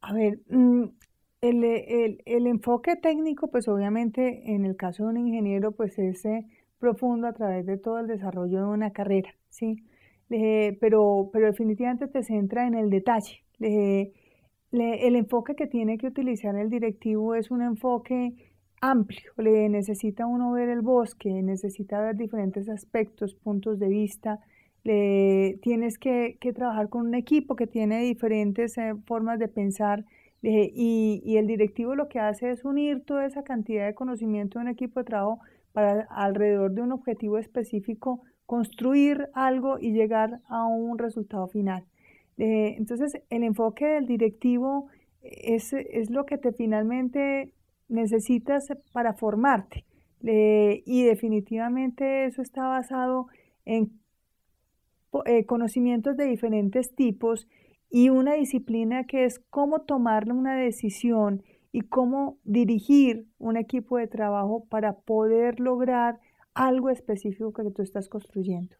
A ver, mm, e, el, el, enfoque técnico, pues obviamente en el caso de un ingeniero, pues es eh, profundo a través de todo el desarrollo de una carrera, ¿sí? pero, pero definitivamente te centra en el detalle. el enfoque que tiene que utilizar el directivo es un enfoque amplio, le necesita uno ver el bosque, necesita ver diferentes aspectos, puntos de vista, eh, tienes que, trabajar con un equipo que tiene diferentes eh, formas de pensar eh, y, el directivo lo que hace es unir toda esa cantidad de conocimiento de un equipo de trabajo para alrededor de un objetivo específico construir algo y llegar a un resultado final. entonces, el enfoque del directivo es, es lo que te finalmente necesitas para formarte. y definitivamente eso está basado en eh, conocimientos de diferentes tipos y una disciplina que es cómo tomar una decisión y cómo dirigir un equipo de trabajo para poder lograr algo específico que tú estás construyendo.